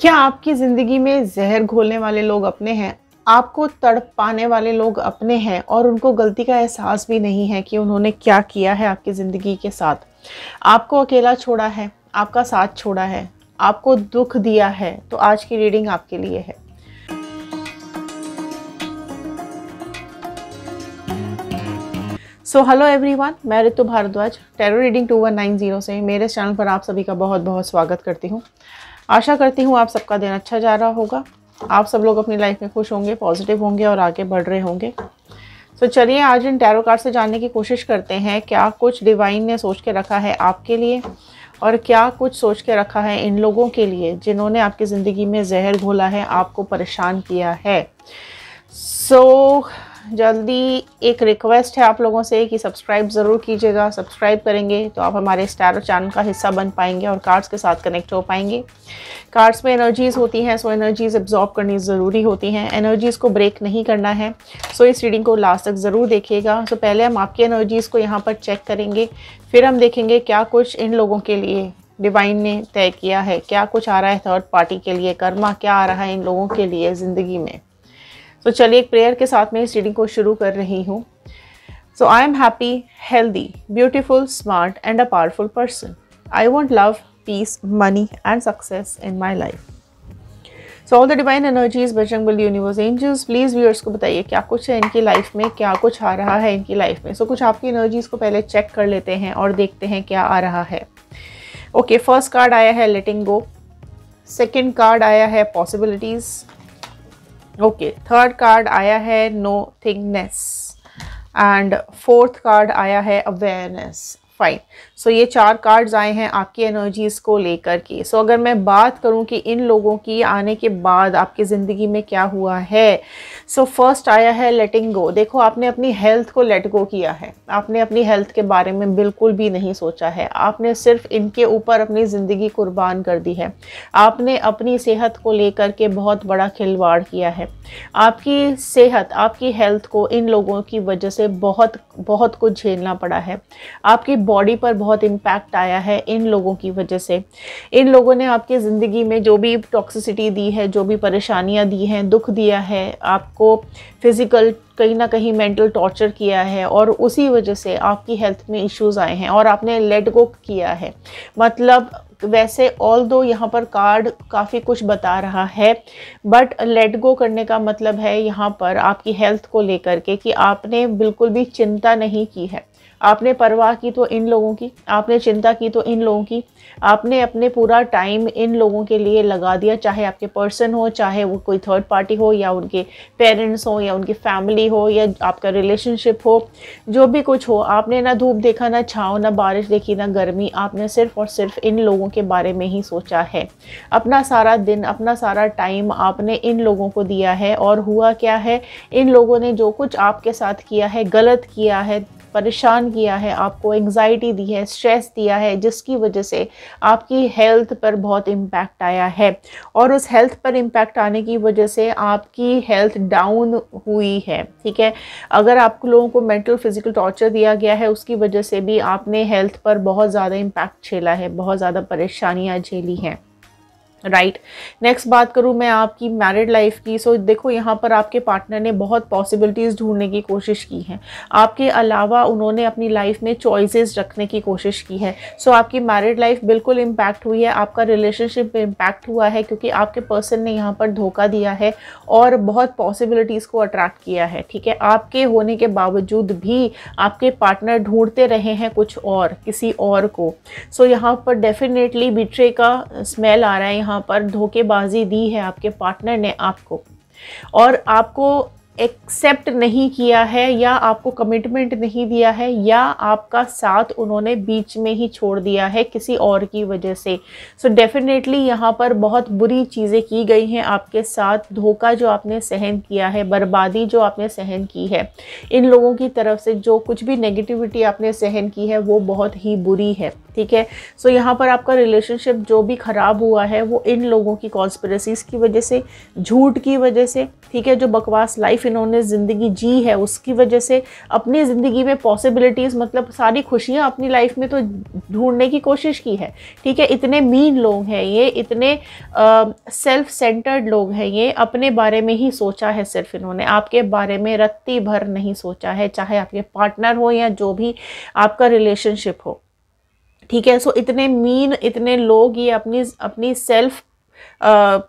क्या आपकी ज़िंदगी में जहर घोलने वाले लोग अपने हैं आपको तड़प पाने वाले लोग अपने हैं और उनको गलती का एहसास भी नहीं है कि उन्होंने क्या किया है आपकी ज़िंदगी के साथ आपको अकेला छोड़ा है आपका साथ छोड़ा है आपको दुख दिया है तो आज की रीडिंग आपके लिए है सो हेलो एवरीवन मैं Ritu Bhardwaj tarot reading two one nine zero से मेरे चैनल पर आप सभी का बहुत बहुत स्वागत करती हूँ आशा करती हूँ आप सबका दिन अच्छा जा रहा होगा आप सब लोग अपनी लाइफ में खुश होंगे पॉजिटिव होंगे और आगे बढ़ रहे होंगे तो so, चलिए आज इन टैरो कार्ड से जानने की कोशिश करते हैं क्या कुछ डिवाइन ने सोच के रखा है आपके लिए और क्या कुछ सोच के रखा है इन लोगों के लिए जिन्होंने आपकी ज़िंदगी में जहर घोला है आपको परेशान किया है सो so, जल्दी एक रिक्वेस्ट है आप लोगों से कि सब्सक्राइब ज़रूर कीजिएगा सब्सक्राइब करेंगे तो आप हमारे स्टार चैनल का हिस्सा बन पाएंगे और कार्ड्स के साथ कनेक्ट हो पाएंगे कार्ड्स में एनर्जीज़ होती हैं सो एनर्जीज़ एब्जॉर्ब करनी ज़रूरी होती हैं एनर्जीज़ को ब्रेक नहीं करना है सो इस रीडिंग को लास्ट तक ज़रूर देखिएगा तो पहले हम आपकी एनर्जीज़ को यहाँ पर चेक करेंगे फिर हम देखेंगे क्या कुछ इन लोगों के लिए डिवाइन ने तय किया है क्या कुछ आ रहा है थर्ड पार्टी के लिए कर्मा क्या आ रहा है इन लोगों के लिए ज़िंदगी में सो चलिए एक प्रेयर के साथ में इस रीडिंग को शुरू कर रही हूँ so I am happy healthy beautiful smart and a powerful person I want love money and success in my life so all the divine energies Bajrang Bal universe angels please viewers को बताइए क्या कुछ है इनकी लाइफ में क्या कुछ आ रहा है इनकी लाइफ में सो so, कुछ आपकी एनर्जीज को पहले चेक कर लेते हैं और देखते हैं क्या आ रहा है ओके फर्स्ट कार्ड आया है लेटिंग गो सेकेंड कार्ड आया है पॉसिबिलिटीज़ ओके थर्ड कार्ड आया है nothingness and fourth card आया है अवेयरनेस फाइन सो ये चार कार्ड्स आए हैं आपकी एनर्जीज़ को लेकर के सो so, अगर मैं बात करूं कि इन लोगों की आने के बाद आपकी ज़िंदगी में क्या हुआ है सो so, फर्स्ट आया है लेटिंग गो देखो आपने अपनी हेल्थ को लेट गो किया है आपने अपनी हेल्थ के बारे में बिल्कुल भी नहीं सोचा है आपने सिर्फ इनके ऊपर अपनी ज़िंदगी कुर्बान कर दी है आपने अपनी सेहत को लेकर के बहुत बड़ा खिलवाड़ किया है आपकी सेहत आपकी हेल्थ को इन लोगों की वजह से बहुत बहुत कुछ झेलना पड़ा है आपकी बॉडी पर बहुत इम्पैक्ट आया है इन लोगों की वजह से इन लोगों ने आपकी ज़िंदगी में जो भी टॉक्सिसिटी दी है जो भी परेशानियाँ दी हैं दुख दिया है आपको फिज़िकल कहीं ना कहीं मेंटल टॉर्चर किया है और उसी वजह से आपकी हेल्थ में इश्यूज आए हैं और आपने लेट गो किया है मतलब वैसे ऑल दो यहाँ पर कार्ड काफ़ी कुछ बता रहा है बट लेट गो करने का मतलब है यहाँ पर आपकी हेल्थ को लेकर के कि आपने बिल्कुल भी चिंता नहीं की है आपने परवाह की तो इन लोगों की आपने चिंता की तो इन लोगों की आपने अपने पूरा टाइम इन लोगों के लिए लगा दिया चाहे आपके पर्सन हो चाहे वो कोई थर्ड पार्टी हो या उनके पेरेंट्स हो या उनकी फैमिली हो या आपका रिलेशनशिप हो जो भी कुछ हो आपने ना धूप देखा ना छाँव ना बारिश देखी ना गर्मी आपने सिर्फ और सिर्फ इन लोगों के बारे में ही सोचा है अपना सारा दिन अपना सारा टाइम आपने इन लोगों को दिया है और हुआ क्या है इन लोगों ने जो कुछ आपके साथ किया है गलत किया है परेशान किया है आपको एंजाइटी दी है स्ट्रेस दिया है जिसकी वजह से आपकी हेल्थ पर बहुत इम्पैक्ट आया है और उस हेल्थ पर इम्पैक्ट आने की वजह से आपकी हेल्थ डाउन हुई है ठीक है अगर आप लोगों को मेंटल फिजिकल टॉर्चर दिया गया है उसकी वजह से भी आपने हेल्थ पर बहुत ज़्यादा इम्पैक्ट झेला है बहुत ज़्यादा परेशानियाँ झेली हैं राइट right. नेक्स्ट बात करूँ मैं आपकी मैरिड लाइफ की सो so, देखो यहाँ पर आपके पार्टनर ने बहुत पॉसिबिलिटीज़ ढूंढने की कोशिश की है आपके अलावा उन्होंने अपनी लाइफ में चॉइसेस रखने की कोशिश की है सो so, आपकी मैरिड लाइफ बिल्कुल इम्पैक्ट हुई है आपका रिलेशनशिप इम्पैक्ट हुआ है क्योंकि आपके पर्सन ने यहाँ पर धोखा दिया है और बहुत पॉसिबिलिटीज़ को अट्रैक्ट किया है ठीक है आपके होने के बावजूद भी आपके पार्टनर ढूंढते रहे हैं कुछ और किसी और को सो so, यहाँ पर डेफिनेटली बिट्रे का स्मेल आ रहा है यहाँ पर धोखेबाजी दी है आपके पार्टनर ने आपको और आपको एक्सेप्ट नहीं किया है या आपको कमिटमेंट नहीं दिया है या आपका साथ उन्होंने बीच में ही छोड़ दिया है किसी और की वजह से सो डेफिनेटली यहाँ पर बहुत बुरी चीज़ें की गई हैं आपके साथ धोखा जो आपने सहन किया है बर्बादी जो आपने सहन की है इन लोगों की तरफ से जो कुछ भी नेगेटिविटी आपने सहन की है वो बहुत ही बुरी है ठीक है सो so, यहाँ पर आपका रिलेशनशिप जो भी ख़राब हुआ है वो इन लोगों की कॉन्स्परेसीज़ की वजह से झूठ की वजह से ठीक है जो बकवास लाइफ इन्होंने ज़िंदगी जी है उसकी वजह से अपनी ज़िंदगी में पॉसिबिलिटीज़ मतलब सारी खुशियाँ अपनी लाइफ में तो ढूंढने की कोशिश की है ठीक है इतने मीन लोग हैं ये इतने सेल्फ सेंटर्ड लोग हैं ये अपने बारे में ही सोचा है सिर्फ इन्होंने आपके बारे में रत्ती भर नहीं सोचा है चाहे आपके पार्टनर हो या जो भी आपका रिलेशनशिप हो ठीक है सो इतने मीन इतने लोग ये अपनी अपनी सेल्फ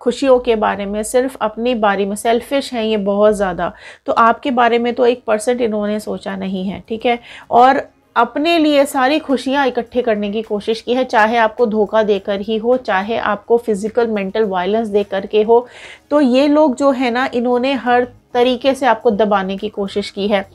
खुशियों के बारे में सिर्फ अपने बारे में सेल्फिश हैं ये बहुत ज़्यादा तो आपके बारे में तो एक परसेंट इन्होंने सोचा नहीं है ठीक है और अपने लिए सारी खुशियाँ इकट्ठे करने की कोशिश की है चाहे आपको धोखा देकर ही हो चाहे आपको फिज़िकल मेंटल वायलेंस दे करके हो तो ये लोग जो है ना इन्होंने हर तरीके से आपको दबाने की कोशिश की है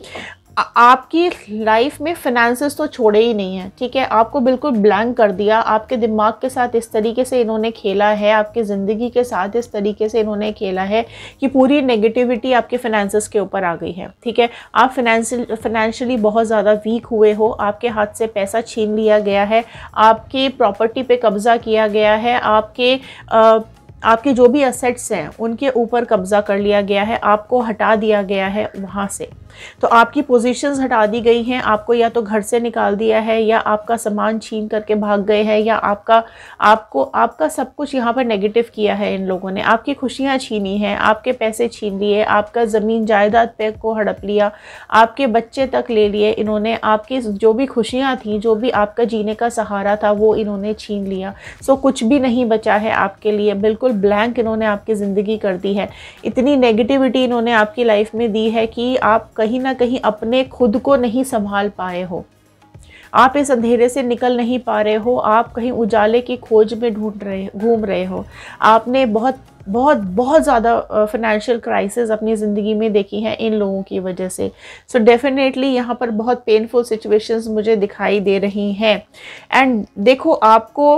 आपकी लाइफ में फिनेंसेस तो छोड़े ही नहीं है ठीक है आपको बिल्कुल ब्लैंक कर दिया आपके दिमाग के साथ इस तरीके से इन्होंने खेला है आपके ज़िंदगी के साथ इस तरीके से इन्होंने खेला है कि पूरी नेगेटिविटी आपके फिनेंसेस के ऊपर आ गई है ठीक है आप फिनेंशियल फिनेंशियली बहुत ज़्यादा वीक हुए हो आपके हाथ से पैसा छीन लिया गया है आपके प्रॉपर्टी पर कब्ज़ा किया गया है आपके आ, आपके जो भी असेट्स हैं उनके ऊपर कब्ज़ा कर लिया गया है आपको हटा दिया गया है वहाँ से तो आपकी पोजीशंस हटा दी गई हैं आपको या तो घर से निकाल दिया है या आपका सामान छीन करके भाग गए हैं या आपका आपको आपका सब कुछ यहाँ पर नेगेटिव किया है इन लोगों ने आपकी खुशियाँ छीनी हैं आपके पैसे छीन लिए आपका ज़मीन जायदाद पे को हड़प लिया आपके बच्चे तक ले लिए इन्होंने आपकी जो भी खुशियाँ थी जो भी आपका जीने का सहारा था वो इन्होंने छीन लिया सो कुछ भी नहीं बचा है आपके लिए बिल्कुल ब्लैंक इन्होंने आपकी ज़िंदगी कर दी है इतनी नेगेटिविटी इन्होंने आपकी लाइफ में दी है कि आप कहीं ना कहीं अपने खुद को नहीं संभाल पाए हो आप इस अंधेरे से निकल नहीं पा रहे हो आप कहीं उजाले की खोज में ढूंढ रहे घूम रहे हो आपने बहुत बहुत बहुत ज़्यादा फाइनेंशियल क्राइसिस अपनी ज़िंदगी में देखी है इन लोगों की वजह से सो डेफिनेटली यहाँ पर बहुत पेनफुल सिचुएशंस मुझे दिखाई दे रही हैं एंड देखो आपको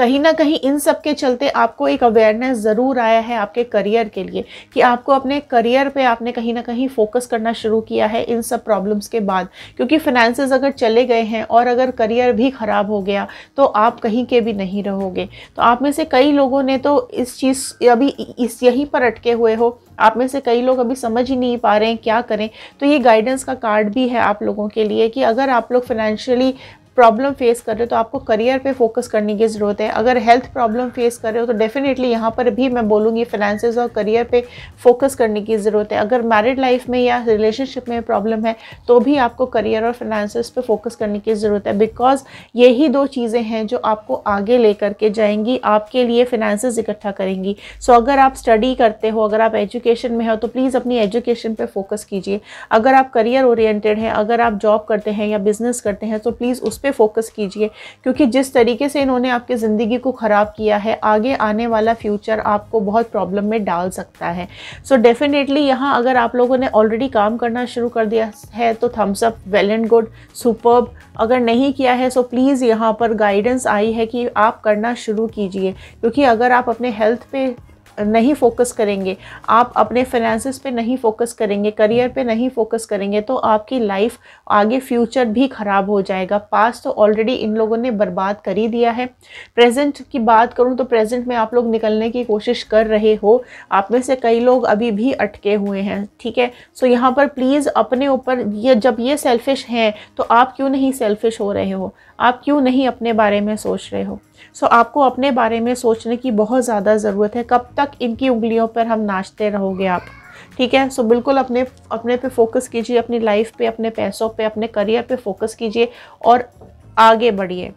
कहीं ना कहीं इन सब के चलते आपको एक अवेयरनेस ज़रूर आया है आपके करियर के लिए कि आपको अपने करियर पे आपने कहीं ना कहीं फोकस करना शुरू किया है इन सब प्रॉब्लम्स के बाद क्योंकि फाइनेंसेस अगर चले गए हैं और अगर करियर भी ख़राब हो गया तो आप कहीं के भी नहीं रहोगे तो आप में से कई लोगों ने तो इस चीज़ अभी इस यहीं पर अटके हुए हो आप में से कई लोग अभी समझ ही नहीं पा रहे हैं क्या करें तो ये गाइडेंस का कार्ड भी है आप लोगों के लिए कि अगर आप लोग फाइनेंशियली प्रॉब्लम फेस कर रहे हो तो आपको करियर पे फोकस करने की ज़रूरत है अगर हेल्थ प्रॉब्लम फेस कर रहे हो तो डेफिनेटली यहाँ पर भी मैं बोलूँगी फाइनेंसेस और करियर पे फोकस करने की ज़रूरत है अगर मैरिड लाइफ में या रिलेशनशिप में प्रॉब्लम है तो भी आपको करियर और फाइनेंसेस पे फोकस करने की ज़रूरत है बिकॉज यही दो चीज़ें हैं जो आपको आगे ले करके जाएंगी आपके लिए फाइनेंसेस इकट्ठा करेंगी सो so, अगर आप स्टडी करते हो अगर आप एजुकेशन में हो तो प्लीज़ अपनी एजुकेशन पर फोकस कीजिए अगर आप करियर ओरिएटेड हैं अगर आप जॉब करते हैं या बिज़नेस करते हैं तो प्लीज़ उस पर फोकस कीजिए क्योंकि जिस तरीके से इन्होंने आपकी ज़िंदगी को ख़राब किया है आगे आने वाला फ्यूचर आपको बहुत प्रॉब्लम में डाल सकता है सो डेफिनेटली यहाँ अगर आप लोगों ने ऑलरेडी काम करना शुरू कर दिया है तो thumbs up well and good superb अगर नहीं किया है सो प्लीज़ यहाँ पर गाइडेंस आई है कि आप करना शुरू कीजिए क्योंकि अगर आप अपने हेल्थ पे नहीं फोकस करेंगे आप अपने फाइनेंसिस पे नहीं फोकस करेंगे करियर पे नहीं फोकस करेंगे तो आपकी लाइफ आगे फ्यूचर भी ख़राब हो जाएगा पास तो ऑलरेडी इन लोगों ने बर्बाद कर ही दिया है प्रेजेंट की बात करूँ तो प्रेजेंट में आप लोग निकलने की कोशिश कर रहे हो आप में से कई लोग अभी भी अटके हुए हैं ठीक है सो so, यहाँ पर प्लीज़ अपने ऊपर ये जब ये सेल्फिश हैं तो आप क्यों नहीं सेल्फिश हो रहे हो आप क्यों नहीं अपने बारे में सोच रहे हो सो so, आपको अपने बारे में सोचने की बहुत ज़्यादा ज़रूरत है कब तक इनकी उंगलियों पर हम नाचते रहोगे आप ठीक है सो so, बिल्कुल अपने अपने पे फोकस कीजिए अपनी लाइफ पे अपने पैसों पे अपने करियर पे फोकस कीजिए और आगे बढ़िए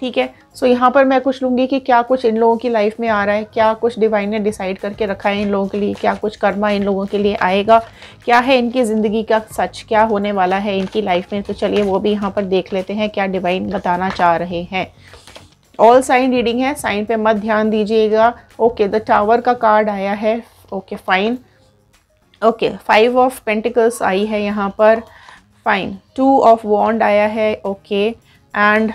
ठीक है सो so, यहाँ पर मैं कुछ लूँगी कि क्या कुछ इन लोगों की लाइफ में आ रहा है क्या कुछ डिवाइन ने डिसाइड करके रखा है इन लोगों के लिए क्या कुछ कर्मा इन लोगों के लिए आएगा क्या है इनकी ज़िंदगी का सच क्या होने वाला है इनकी लाइफ में तो चलिए वो भी यहाँ पर देख लेते हैं क्या डिवाइन बताना चाह रहे हैं ऑल साइन रीडिंग है साइन पे मत ध्यान दीजिएगा ओके द टावर का कार्ड आया है okay fine okay five of pentacles आई है यहाँ पर फाइन टू ऑफ वॉन्ड आया है ओके एंड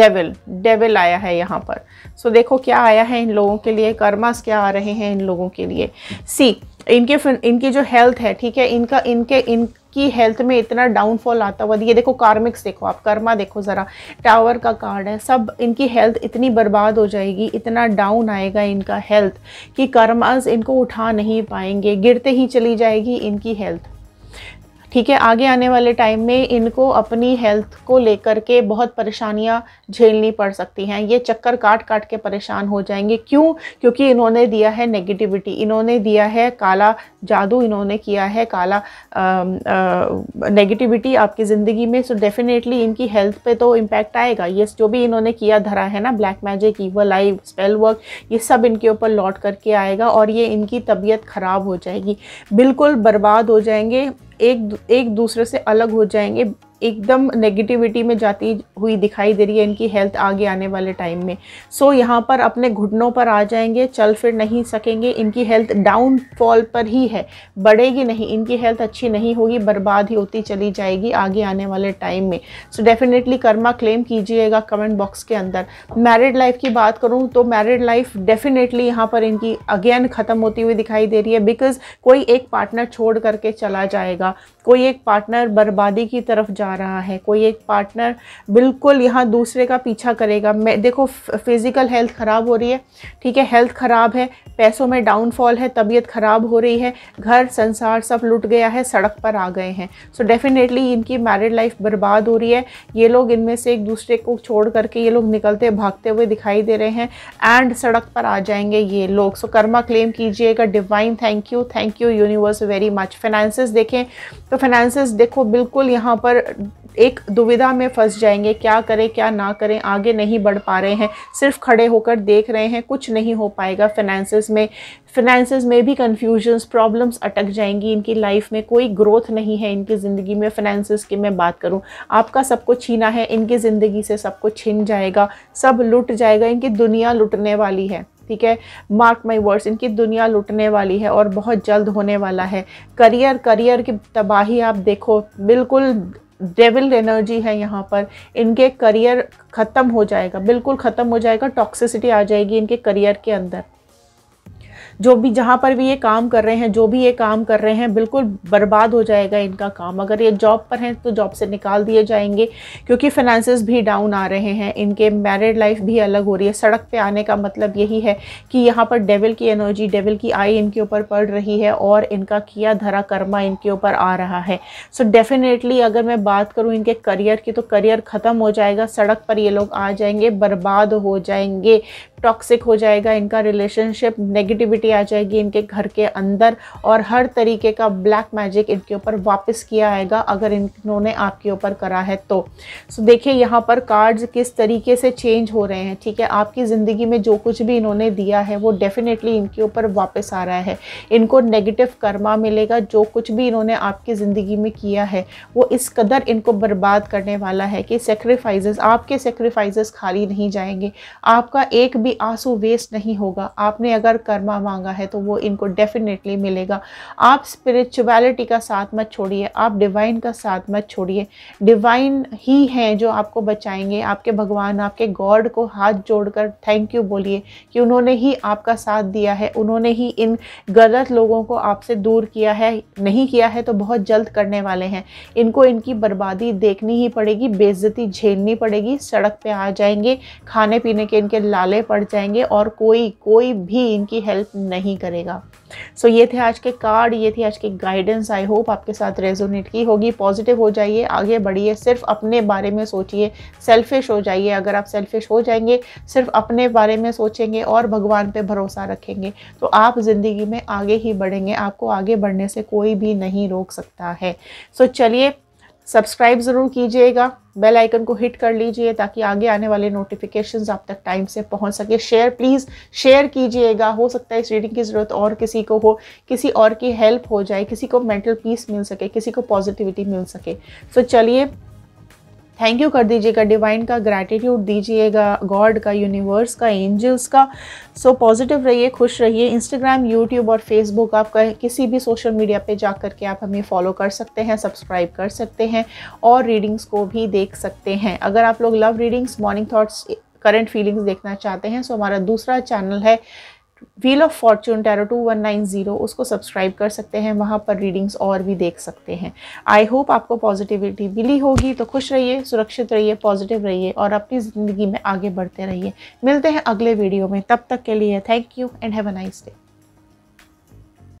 डेविल डेविल आया है यहाँ पर सो so, देखो क्या आया है इन लोगों के लिए कर्मास क्या आ रहे हैं इन लोगों के लिए सी इनके इनकी जो हेल्थ है ठीक है इनका इनके इन की हेल्थ में इतना डाउनफॉल आता हुआ ये देखो कार्मिक्स देखो आप कर्मा देखो ज़रा टावर का कार्ड है सब इनकी हेल्थ इतनी बर्बाद हो जाएगी इतना डाउन आएगा इनका हेल्थ कि कर्मास इनको उठा नहीं पाएंगे गिरते ही चली जाएगी इनकी हेल्थ ठीक है आगे आने वाले टाइम में इनको अपनी हेल्थ को लेकर के बहुत परेशानियां झेलनी पड़ सकती हैं ये चक्कर काट काट के परेशान हो जाएंगे क्यों क्योंकि इन्होंने दिया है नेगेटिविटी इन्होंने दिया है काला जादू इन्होंने किया है काला नेगेटिविटी आपकी ज़िंदगी में सो डेफिनेटली इनकी हेल्थ पर तो इम्पैक्ट आएगा ये जो भी इन्होंने किया धरा है ना black magic evil live spell work ये सब इनके ऊपर लौट करके आएगा और ये इनकी तबीयत ख़राब हो जाएगी बिल्कुल बर्बाद हो जाएंगे एक एक दूसरे से अलग हो जाएंगे एकदम नेगेटिविटी में जाती हुई दिखाई दे रही है इनकी हेल्थ आगे आने वाले टाइम में सो so, यहाँ पर अपने घुटनों पर आ जाएंगे चल फिर नहीं सकेंगे इनकी हेल्थ डाउनफॉल पर ही है बढ़ेगी नहीं इनकी हेल्थ अच्छी नहीं होगी बर्बाद ही होती चली जाएगी आगे आने वाले टाइम में सो डेफिनेटली कर्मा क्लेम कीजिएगा कमेंट बॉक्स के अंदर मैरिड लाइफ की बात करूँ तो मैरिड लाइफ डेफिनेटली यहाँ पर इनकी अगेन ख़त्म होती हुई दिखाई दे रही है बिकॉज कोई एक पार्टनर छोड़ करके चला जाएगा कोई एक पार्टनर बर्बादी की तरफ जा जा रहा है कोई एक पार्टनर बिल्कुल यहाँ दूसरे का पीछा करेगा मैं देखो फिज़िकल हेल्थ ख़राब हो रही है ठीक है हेल्थ ख़राब है पैसों में डाउनफॉल है तबीयत ख़राब हो रही है घर संसार सब लुट गया है सड़क पर आ गए हैं सो डेफ़िनेटली इनकी मैरिड लाइफ बर्बाद हो रही है ये लोग इनमें से एक दूसरे को छोड़ करके ये लोग निकलते भागते हुए दिखाई दे रहे हैं एंड सड़क पर आ जाएंगे ये लोग सो कर्मा क्लेम कीजिएगा divine thank you thank you universe very much finances देखें तो फाइनेंसिस देखो बिल्कुल यहाँ पर एक दुविधा में फंस जाएंगे क्या करें क्या ना करें आगे नहीं बढ़ पा रहे हैं सिर्फ खड़े होकर देख रहे हैं कुछ नहीं हो पाएगा फिनेंसिस में फिनेंसिस में भी कन्फ्यूजन्स प्रॉब्लम्स अटक जाएंगी इनकी लाइफ में कोई ग्रोथ नहीं है इनकी ज़िंदगी में फिनेंसिस की मैं बात करूं आपका सब कुछ छीना है इनकी ज़िंदगी से सब कुछ छिन जाएगा सब लुट जाएगा इनकी दुनिया लुटने वाली है ठीक है मार्क माई वर्ड्स इनकी दुनिया लुटने वाली है और बहुत जल्द होने वाला है करियर करियर की तबाही आप देखो बिल्कुल डेविल एनर्जी है यहाँ पर इनके करियर ख़त्म हो जाएगा बिल्कुल ख़त्म हो जाएगा टॉक्सिसिटी आ जाएगी इनके करियर के अंदर जो भी जहाँ पर भी ये काम कर रहे हैं जो भी ये काम कर रहे हैं बिल्कुल बर्बाद हो जाएगा इनका काम अगर ये जॉब पर हैं तो जॉब से निकाल दिए जाएंगे क्योंकि फाइनेंसेस भी डाउन आ रहे हैं इनके मैरिड लाइफ भी अलग हो रही है सड़क पर आने का मतलब यही है कि यहाँ पर डेविल की एनर्जी डेविल की आई इनके ऊपर पड़ रही है और इनका किया धरा कर्मा इनके ऊपर आ रहा है सो so डेफिनेटली अगर मैं बात करूँ इनके करियर की तो करियर ख़त्म हो जाएगा सड़क पर ये लोग आ जाएंगे बर्बाद हो जाएंगे टॉक्सिक हो जाएगा इनका रिलेशनशिप नेगेटिविटी आ जाएगी इनके घर के अंदर और हर तरीके का ब्लैक मैजिक इनके ऊपर वापस किया आएगा अगर इन्होंने आपके ऊपर करा है तो सो देखिए यहाँ पर कार्ड्स किस तरीके से चेंज हो रहे हैं ठीक है आपकी ज़िंदगी में जो कुछ भी इन्होंने दिया है वो डेफिनेटली इनके ऊपर वापस आ रहा है इनको नेगेटिव कर्मा मिलेगा जो कुछ भी इन्होंने आपकी ज़िंदगी में किया है वो इस कदर इनको बर्बाद करने वाला है कि सेक्रीफाइजेस आपके सेक्रीफाइजेस खाली नहीं जाएंगे आपका एक भी भी आंसू वेस्ट नहीं होगा आपने अगर कर्मा मांगा है तो वो इनको डेफिनेटली मिलेगा आप स्पिरिचुअलिटी का साथ मत छोड़िए आप डिवाइन का साथ मत छोड़िए डिवाइन ही हैं जो आपको बचाएंगे आपके भगवान आपके गॉड को हाथ जोड़कर थैंक यू बोलिए कि उन्होंने ही आपका साथ दिया है उन्होंने ही इन गलत लोगों को आपसे दूर किया है नहीं किया है तो बहुत जल्द करने वाले हैं इनको इनकी बर्बादी देखनी ही पड़ेगी बेज़ती झेलनी पड़ेगी सड़क पर आ जाएंगे खाने पीने के इनके लाले पड़ पड़ जाएंगे और कोई कोई भी इनकी हेल्प नहीं करेगा सो so, ये थे आज के कार्ड ये थी आज के गाइडेंस आई होप आपके साथ रेजोनेट की होगी पॉजिटिव हो जाइए आगे बढ़िए सिर्फ अपने बारे में सोचिए सेल्फिश हो जाइए अगर आप सेल्फिश हो जाएंगे सिर्फ अपने बारे में सोचेंगे और भगवान पे भरोसा रखेंगे तो आप ज़िंदगी में आगे ही बढ़ेंगे आपको आगे बढ़ने से कोई भी नहीं रोक सकता है सो so, चलिए सब्सक्राइब ज़रूर कीजिएगा बेल आइकन को हिट कर लीजिए ताकि आगे आने वाले नोटिफिकेशंस आप तक टाइम से पहुंच सके शेयर प्लीज़ शेयर कीजिएगा हो सकता है इस रीडिंग की ज़रूरत और किसी को हो किसी और की हेल्प हो जाए किसी को मेंटल पीस मिल सके किसी को पॉजिटिविटी मिल सके सो so, चलिए थैंक यू कर दीजिएगा डिवाइन का ग्रैटिट्यूड दीजिएगा गॉड का यूनिवर्स का एंजल्स का सो पॉजिटिव रहिए खुश रहिए इंस्टाग्राम यूट्यूब और फेसबुक आप किसी भी सोशल मीडिया पे जा करके आप हमें फॉलो कर सकते हैं सब्सक्राइब कर सकते हैं और रीडिंग्स को भी देख सकते हैं अगर आप लोग love readings morning thoughts current feelings देखना चाहते हैं सो हमारा दूसरा चैनल है wheel of fortune tarot two one nine zero उसको सब्सक्राइब कर सकते हैं वहाँ पर रीडिंग्स और भी देख सकते हैं आई होप आपको पॉजिटिविटी मिली होगी तो खुश रहिए सुरक्षित रहिए पॉजिटिव रहिए और अपनी ज़िंदगी में आगे बढ़ते रहिए मिलते हैं अगले वीडियो में तब तक के लिए thank you and have a nice day